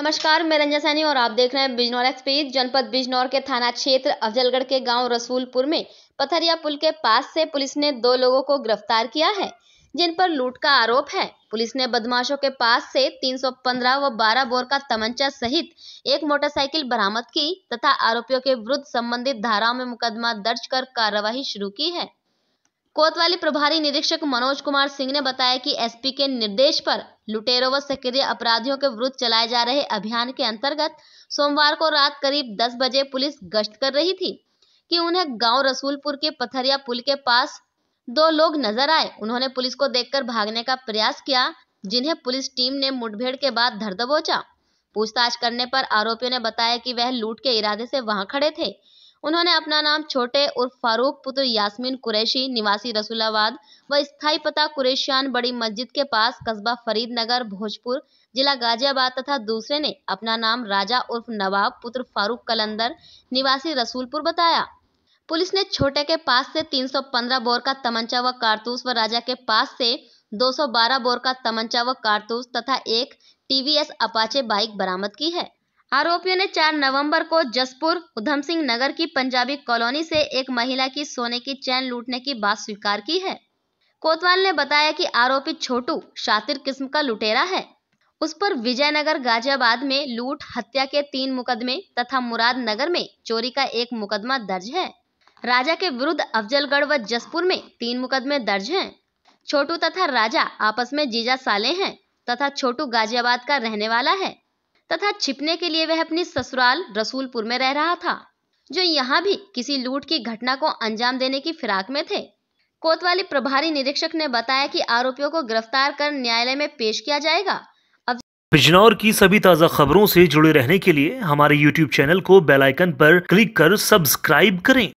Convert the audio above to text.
नमस्कार मैं रंजा सैनी और आप देख रहे हैं बिजनौर एक्सप्रेस जनपद बिजनौर के थाना क्षेत्र अफजलगढ़ के गांव रसूलपुर में पथरिया पुल के पास से पुलिस ने दो लोगों को गिरफ्तार किया है जिन पर लूट का आरोप है पुलिस ने बदमाशों के पास से 315 व 12 बोर का तमंचा सहित एक मोटरसाइकिल बरामद की तथा आरोपियों के विरुद्ध संबंधित धाराओं में मुकदमा दर्ज कर कार्रवाई शुरू की है कोतवाली प्रभारी निरीक्षक मनोज कुमार सिंह ने बताया कि एसपी के निर्देश पर लुटेरों व सक्रिय अपराधियों के विरुद्ध चलाए जा रहे अभियान के अंतर्गत सोमवार को रात करीब 10 बजे पुलिस गश्त कर रही थी कि उन्हें गांव रसूलपुर के पथरिया पुल के पास दो लोग नजर आए उन्होंने पुलिस को देखकर भागने का प्रयास किया जिन्हें पुलिस टीम ने मुठभेड़ के बाद धर दबोचा पूछताछ करने पर आरोपियों ने बताया कि वह लूट के इरादे से वहां खड़े थे उन्होंने अपना नाम छोटे उर्फ फारूक पुत्र यास्मीन कुरैशी निवासी रसूलाबाद व स्थायी पता कुरेशान बड़ी मस्जिद के पास कस्बा फरीदनगर भोजपुर जिला गाजियाबाद तथा दूसरे ने अपना नाम राजा उर्फ नवाब पुत्र फारूक कलंदर निवासी रसूलपुर बताया पुलिस ने छोटे के पास से 315 बोर का तमंचा व कारतूस व राजा के पास से 212 बोर का तमंचा व कारतूस तथा एक टीवीएस अपाचे बाइक बरामद की है आरोपियों ने 4 नवंबर को जसपुर उधम सिंह नगर की पंजाबी कॉलोनी से एक महिला की सोने की चैन लूटने की बात स्वीकार की है कोतवाल ने बताया कि आरोपी छोटू शातिर किस्म का लुटेरा है उस पर विजयनगर गाजियाबाद में लूट हत्या के तीन मुकदमे तथा मुरादनगर में चोरी का एक मुकदमा दर्ज है राजा के विरुद्ध अफजलगढ़ व जसपुर में तीन मुकदमे दर्ज हैं। छोटू तथा राजा आपस में जीजा साले हैं तथा छोटू गाजियाबाद का रहने वाला है तथा छिपने के लिए वह अपनी ससुराल रसूलपुर में रह रहा था जो यहाँ भी किसी लूट की घटना को अंजाम देने की फिराक में थे कोतवाली प्रभारी निरीक्षक ने बताया कि आरोपियों को गिरफ्तार कर न्यायालय में पेश किया जाएगा अब बिजनौर की सभी ताज़ा खबरों से जुड़े रहने के लिए हमारे YouTube चैनल को बेल आइकन पर क्लिक कर सब्सक्राइब करें